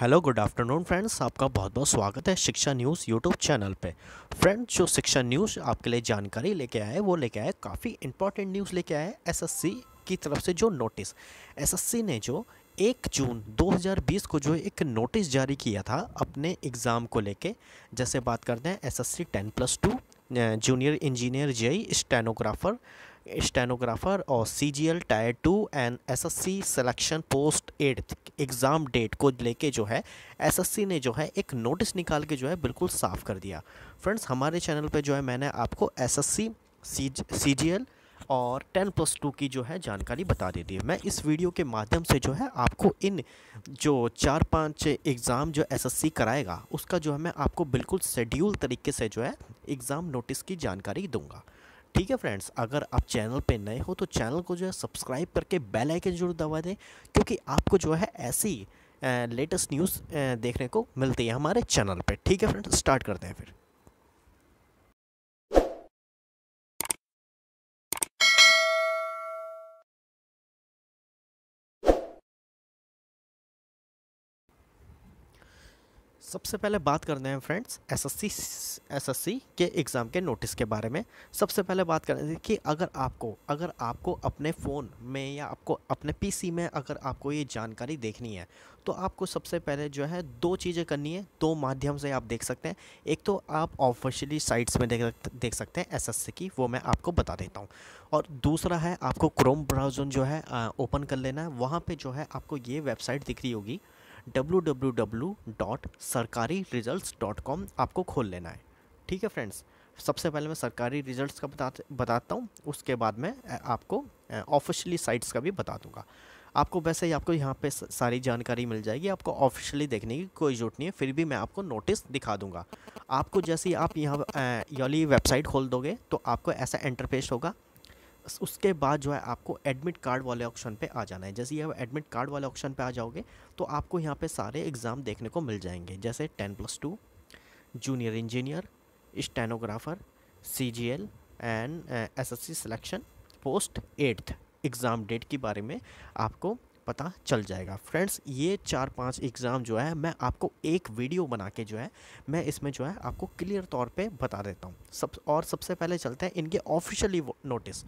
hello good afternoon friends आपका बहुत बहुत स्वागत है शिक्षा न्यूज़ यूट्यूब चैनल पे फ्रेंड्स जो शिक्षा न्यूज़ आपके लिए जानकारी लेके आए वो लेके आए काफ़ी इंपॉर्टेंट न्यूज़ लेके आए एसएससी की तरफ से जो नोटिस एसएससी ने जो एक जून 2020 को जो एक नोटिस जारी किया था अपने एग्ज़ाम को लेके जैसे बात करते हैं S S C ten plus two junior engineer JE stenographer stenographer और C G L tier two and S S C selection post eighth exam date को लेके जो है एस एस सी ने जो है एक नोटिस निकाल के जो है बिल्कुल साफ़ कर दिया फ्रेंड्स हमारे चैनल पे जो है मैंने आपको S S C C G L और टेन प्लस टू की जो है जानकारी बता दी है मैं इस वीडियो के माध्यम से जो है आपको इन जो चार पाँच एग्ज़ाम जो एसएससी कराएगा उसका जो है मैं आपको बिल्कुल शेड्यूल तरीके से जो है एग्ज़ाम नोटिस की जानकारी दूंगा ठीक है फ्रेंड्स अगर आप चैनल पे नए हो तो चैनल को जो है सब्सक्राइब करके बेल आइकन जरूर दबा दें क्योंकि आपको जो है ऐसी लेटेस्ट न्यूज़ देखने को मिलती है हमारे चैनल पे ठीक है फ्रेंड्स स्टार्ट करते हैं फिर सबसे पहले बात करते हैं फ्रेंड्स एसएससी एसएससी के एग्ज़ाम के नोटिस के बारे में सबसे पहले बात करते हैं कि अगर आपको अगर आपको अपने फ़ोन में या आपको अपने पीसी में अगर आपको ये जानकारी देखनी है तो आपको सबसे पहले जो है दो चीज़ें करनी है दो माध्यम से आप देख सकते हैं एक तो आप ऑफिशियली साइट्स में देख देख सकते हैं एस की वो मैं आपको बता देता हूँ और दूसरा है आपको क्रोम ब्राउजन जो है ओपन कर लेना है वहाँ पर जो है आपको ये वेबसाइट दिख रही होगी www.sarkariresults.com आपको खोल लेना है ठीक है फ्रेंड्स सबसे पहले मैं सरकारी रिजल्ट्स का बता बताता हूँ उसके बाद मैं आपको ऑफिशियली साइट्स का भी बता दूँगा आपको वैसे ही आपको यहाँ पे सारी जानकारी मिल जाएगी आपको ऑफिशियली देखने की कोई ज़रूरत नहीं है फिर भी मैं आपको नोटिस दिखा दूँगा आपको जैसे ही आप यहाँ योली वेबसाइट खोल दोगे तो आपको ऐसा इंटरफेस होगा उसके बाद जो है आपको एडमिट कार्ड वाले ऑप्शन पे आ जाना है जैसे ये एडमिट कार्ड वाले ऑप्शन पे आ जाओगे तो आपको यहाँ पे सारे एग्ज़ाम देखने को मिल जाएंगे जैसे ten plus two junior engineer stenographer C G L and S S C selection post eighth exam date के बारे में आपको पता चल जाएगा फ्रेंड्स ये चार पांच एग्ज़ाम जो है मैं आपको एक वीडियो बना के जो है मैं इसमें जो है आपको क्लियर तौर पे बता देता हूँ सब और सबसे पहले चलते हैं इनके ऑफिशियली नोटिस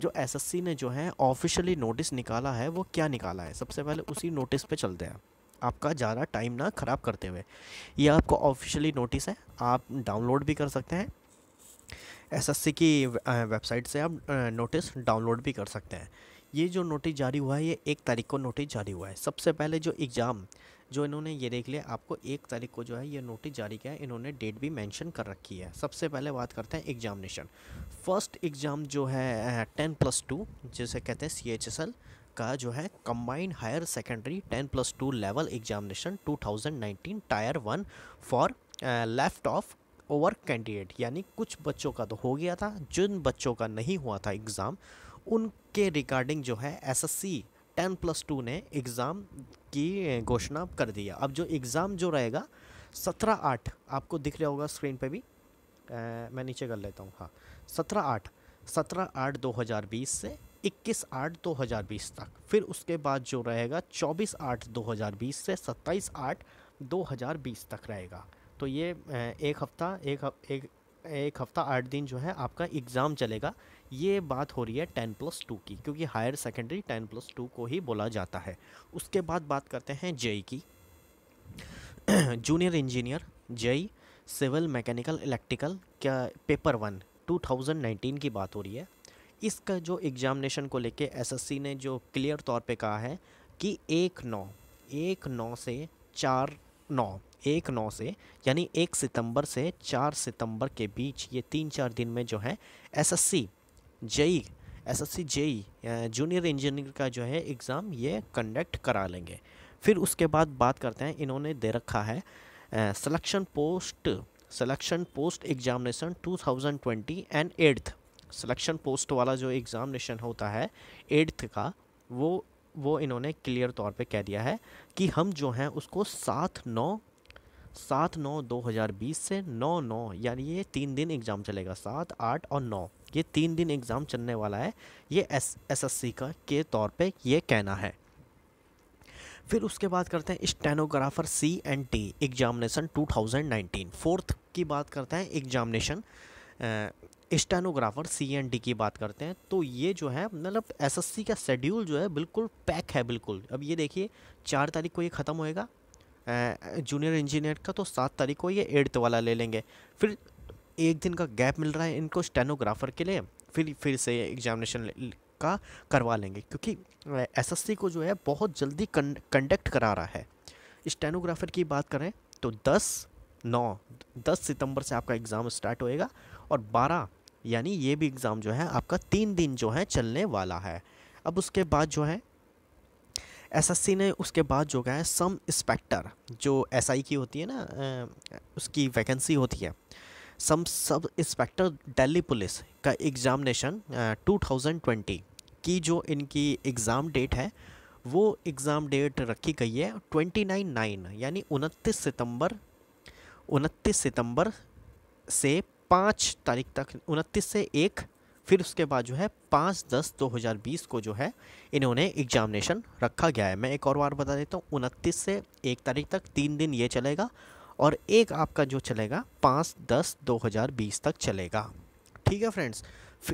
जो एसएससी ने जो है ऑफिशियली नोटिस निकाला है वो क्या निकाला है सबसे पहले उसी नोटिस पर चलते हैं आपका ज़्यादा टाइम ना ख़राब करते हुए यह आपको ऑफिशियली नोटिस है आप डाउनलोड भी कर सकते हैं एसएससी की वेबसाइट से आप नोटिस डाउनलोड भी कर सकते हैं ये जो नोटिस जारी हुआ है ये एक तारीख को नोटिस जारी हुआ है सबसे पहले जो एग्ज़ाम जो इन्होंने ये देख लिया आपको एक तारीख को जो है ये नोटिस जारी किया है इन्होंने डेट भी मेंशन कर रखी है सबसे पहले बात करते हैं एग्जामिनेशन फर्स्ट एग्ज़ाम जो है टेन प्लस टू जिसे कहते हैं सी एच एस एल का जो है combined higher secondary ten plus two level examination nineteen tier one for left off over candidate यानी कुछ बच्चों का तो हो गया था जिन बच्चों का नहीं हुआ था एग्ज़ाम उनके रिगार्डिंग जो है S S C ten plus two ने एग्ज़ाम की घोषणा कर दिया अब जो एग्ज़ाम जो रहेगा सत्रह आठ आपको दिख रहा होगा स्क्रीन पे भी आ, मैं नीचे कर लेता हूँ हाँ सत्रह आठ सत्रह आठ दो हज़ार बीस से इक्कीस आठ दो हज़ार बीस तक फिर उसके बाद जो रहेगा चौबीस आठ दो हज़ार बीस से सत्ताईस आठ दो हज़ार बीस तक रहेगा तो ये एक हफ़्ता एक एक एक हफ़्ता आठ दिन जो है आपका एग्ज़ाम चलेगा ये बात हो रही है टेन प्लस टू की क्योंकि higher secondary ten plus two को ही बोला जाता है उसके बाद बात करते हैं जेई की junior engineer JE civil mechanical electrical क्या पेपर वन 2019 की बात हो रही है इसका जो एग्जामिनेशन को लेके एसएससी ने जो क्लियर तौर पे कहा है कि एक नौ एक नौ से चार नौ एक नौ से यानी एक सितंबर से चार सितंबर के बीच ये तीन चार दिन में जो है SSC JE SSC JE junior engineer का जो है एग्ज़ाम ये कंडक्ट करा लेंगे फिर उसके बाद बात करते हैं इन्होंने दे रखा है selection post selection post examination 2020 and eighth selection post वाला जो एग्ज़ामिनेशन होता है एट्थ का वो वो इन्होंने क्लियर तौर पे कह दिया है कि हम जो हैं उसको सात नौ सात नौ दो हज़ार बीस से नौ नौ यानी ये तीन दिन एग्ज़ाम चलेगा सात आठ और नौ ये तीन दिन एग्ज़ाम चलने वाला है ये एस एस का के तौर पे ये कहना है फिर उसके बाद करते हैं stenographer C and D examination 2019 fourth की बात करते हैं examination stenographer C and D की बात करते हैं तो ये जो है मतलब एसएससी का शेड्यूल जो है बिल्कुल पैक है बिल्कुल अब ये देखिए चार तारीख को ये ख़त्म होएगा जूनियर इंजीनियर का तो सात तारीख को ये एट्थ वाला ले लेंगे फिर एक दिन का गैप मिल रहा है इनको स्टेनोग्राफर के लिए फिर फिर से एग्जामिनेशन का करवा लेंगे क्योंकि एसएससी को जो है बहुत जल्दी कंडक्ट करा रहा है स्टेनोग्राफर की बात करें तो 10 नौ 10 सितंबर से आपका एग्ज़ाम स्टार्ट होएगा और 12 यानी ये भी एग्ज़ाम जो है आपका तीन दिन जो है चलने वाला है अब उसके बाद जो है एसएससी ने उसके बाद जो है सम इंस्पेक्टर जो एसआई की होती है ना उसकी वैकेंसी होती है सम सब इंस्पेक्टर दिल्ली पुलिस का एग्ज़ामिनेशन 2020 की जो इनकी एग्ज़ाम डेट है वो एग्ज़ाम डेट रखी गई है ट्वेंटी नाइन नाइन यानी उनतीस सितंबर उनतीस सितंबर से पाँच तारीख तक उनतीस से एक फिर उसके बाद जो है पाँच दस दो हज़ार बीस को जो है इन्होंने एग्जामिनेशन रखा गया है मैं एक और बार बता देता हूँ उनतीस से एक तारीख तक तीन दिन ये चलेगा और एक आपका जो चलेगा पाँच दस दो हज़ार बीस तक चलेगा ठीक है फ्रेंड्स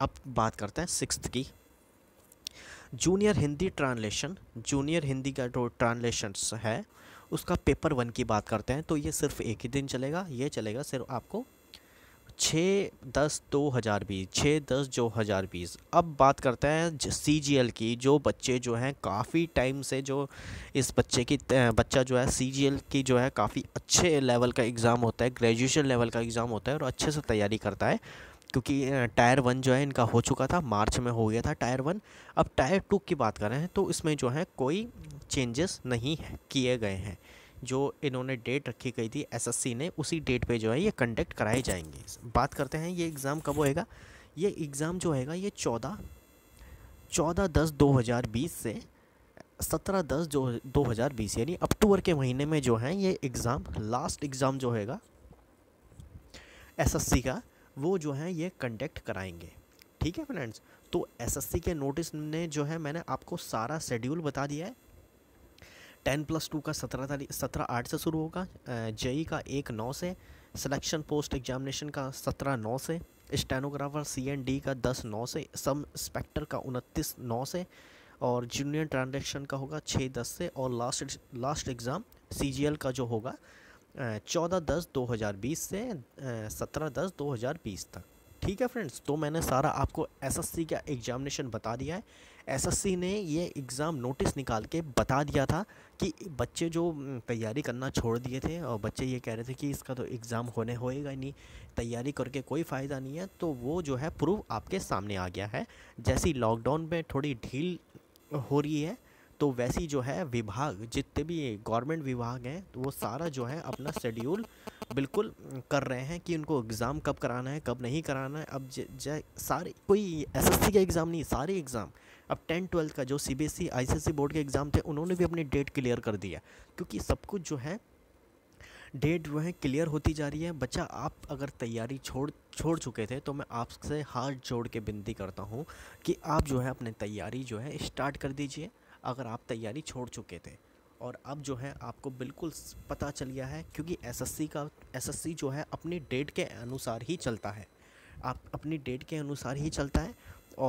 अब बात करते हैं सिक्स की junior Hindi translation junior Hindi का जो ट्रांसलेशन है उसका पेपर वन की बात करते हैं तो ये सिर्फ एक ही दिन चलेगा ये चलेगा सिर्फ आपको छः दस दो हज़ार बीस छः दस दो हज़ार बीस अब बात करते हैं सी जी एल की जो बच्चे जो हैं काफ़ी टाइम से जो इस बच्चे की बच्चा जो है सी जी एल की जो है काफ़ी अच्छे लेवल का एग्ज़ाम होता है ग्रेजुएशन लेवल का एग्ज़ाम होता है और अच्छे से तैयारी करता है क्योंकि टायर वन जो है इनका हो चुका था मार्च में हो गया था टायर वन अब टायर टू की बात करें तो इसमें जो है कोई चेंजेस नहीं किए गए हैं जो इन्होंने डेट रखी गई थी एसएससी ने उसी डेट पे जो है ये कंडक्ट कराए जाएंगे बात करते हैं ये एग्ज़ाम कब होएगा ये एग्ज़ाम जो होएगा ये चौदह चौदह दस दो हज़ार बीस से सत्रह दस जो दो हज़ार बीस यानी अक्टूबर के महीने में जो है ये एग्ज़ाम लास्ट एग्ज़ाम जो होएगा एसएससी का वो जो है ये कंडक्ट कराएंगे ठीक है फ्रेंड्स तो एसएससी के नोटिस ने जो है मैंने आपको सारा शेड्यूल बता दिया है टेन प्लस टू का सत्रह तारीख सत्रह आठ से शुरू होगा जेई का एक नौ से सिलेक्शन पोस्ट एग्जामिनेशन का सत्रह नौ से स्टेनोग्राफर सी एन डी का दस नौ से सब इंस्पेक्टर का उनतीस नौ से और जूनियर ट्रांजेक्शन का होगा छः दस से और last last exam C G L का जो होगा चौदह दस दो हज़ार बीस से सत्रह दस दो हज़ार बीस तक ठीक है फ्रेंड्स तो मैंने सारा आपको एस एस सी का एग्जामिनेशन बता दिया है एसएससी ने ये एग्ज़ाम नोटिस निकाल के बता दिया था कि बच्चे जो तैयारी करना छोड़ दिए थे और बच्चे ये कह रहे थे कि इसका तो एग्ज़ाम होने होएगा नहीं तैयारी करके कोई फ़ायदा नहीं है तो वो जो है प्रूफ आपके सामने आ गया है जैसी लॉकडाउन में थोड़ी ढील हो रही है तो वैसी जो है विभाग जितने भी गवर्नमेंट विभाग हैं तो वो सारा जो है अपना शेड्यूल बिल्कुल कर रहे हैं कि उनको एग्ज़ाम कब कराना है कब नहीं कराना है अब ज सारे कोई एसएससी का एग्ज़ाम नहीं सारे एग्ज़ाम अब टेन ट्वेल्थ का जो सीबीएसई सी बोर्ड के एग्ज़ाम थे उन्होंने भी अपनी डेट क्लियर कर दिया क्योंकि सब कुछ जो है डेट जो है क्लियर होती जा रही है बच्चा आप अगर तैयारी छोड़ छोड़ चुके थे तो मैं आपसे हाथ जोड़ के विनती करता हूँ कि आप जो है अपने तैयारी जो है स्टार्ट कर दीजिए अगर आप तैयारी छोड़ चुके थे और अब जो है आपको बिल्कुल पता चल गया है क्योंकि एसएससी का एसएससी जो है अपनी डेट के अनुसार ही चलता है आप अपनी डेट के अनुसार ही चलता है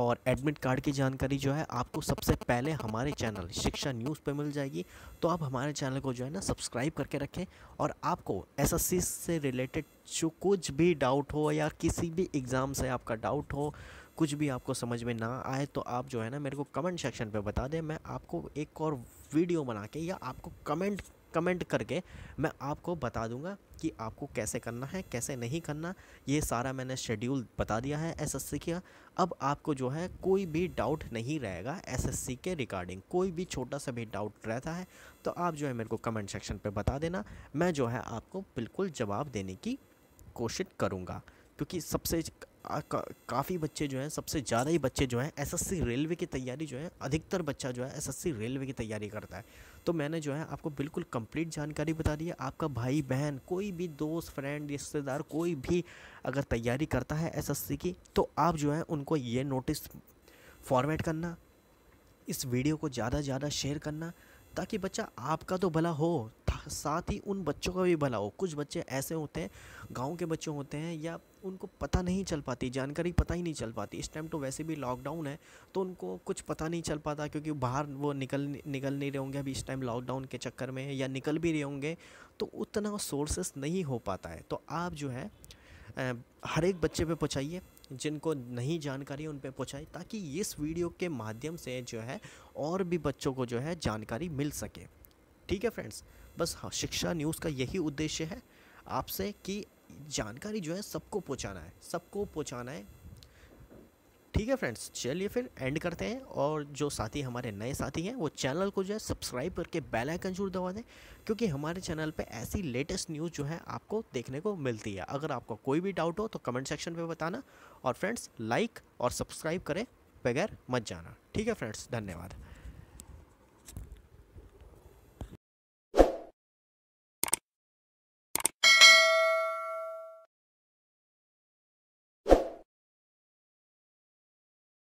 और एडमिट कार्ड की जानकारी जो है आपको सबसे पहले हमारे चैनल शिक्षा न्यूज़ पे मिल जाएगी तो आप हमारे चैनल को जो है ना सब्सक्राइब करके रखें और आपको एसएससी से रिलेटेड जो कुछ भी डाउट हो या किसी भी एग्ज़ाम से आपका डाउट हो कुछ भी आपको समझ में ना आए तो आप जो है ना मेरे को कमेंट सेक्शन पे बता दें मैं आपको एक और वीडियो बना के या आपको कमेंट कमेंट करके मैं आपको बता दूंगा कि आपको कैसे करना है कैसे नहीं करना ये सारा मैंने शेड्यूल बता दिया है एसएससी का अब आपको जो है कोई भी डाउट नहीं रहेगा एसएससी के रिगार्डिंग कोई भी छोटा सा भी डाउट रहता है तो आप जो है मेरे को कमेंट सेक्शन पे बता देना मैं जो है आपको बिल्कुल जवाब देने की कोशिश करूँगा क्योंकि सबसे का, काफ़ी बच्चे जो हैं सबसे ज़्यादा ही बच्चे जो हैं एसएससी रेलवे की तैयारी जो है अधिकतर बच्चा जो है एसएससी रेलवे की तैयारी करता है तो मैंने जो है आपको बिल्कुल कंप्लीट जानकारी बता दी है आपका भाई बहन कोई भी दोस्त फ्रेंड रिश्तेदार कोई भी अगर तैयारी करता है एस की तो आप जो है उनको ये नोटिस फॉर्मेट करना इस वीडियो को ज़्यादा से ज़्यादा शेयर करना ताकि बच्चा आपका तो भला हो साथ ही उन बच्चों का भी भला हो कुछ बच्चे ऐसे होते हैं गांव के बच्चे होते हैं या उनको पता नहीं चल पाती जानकारी पता ही नहीं चल पाती इस टाइम तो वैसे भी लॉकडाउन है तो उनको कुछ पता नहीं चल पाता क्योंकि बाहर वो निकल निकल नहीं रहे होंगे अभी इस टाइम लॉकडाउन के चक्कर में या निकल भी रहे होंगे तो उतना सोर्सेस नहीं हो पाता है तो आप जो है हर एक बच्चे पे पहुँचाइए जिनको नहीं जानकारी उन पर पहुँचाए ताकि इस वीडियो के माध्यम से जो है और भी बच्चों को जो है जानकारी मिल सके ठीक है फ्रेंड्स बस हाँ शिक्षा न्यूज़ का यही उद्देश्य है आपसे कि जानकारी जो है सबको पहुँचाना है सबको पहुँचाना है ठीक है फ्रेंड्स चलिए फिर एंड करते हैं और जो साथी हमारे नए साथी हैं वो चैनल को जो है सब्सक्राइब करके बेल आइकन जरूर दबा दें क्योंकि हमारे चैनल पे ऐसी लेटेस्ट न्यूज़ जो है आपको देखने को मिलती है अगर आपको कोई भी डाउट हो तो कमेंट सेक्शन पे बताना और फ्रेंड्स लाइक और सब्सक्राइब करें बगैर मत जाना ठीक है फ्रेंड्स धन्यवाद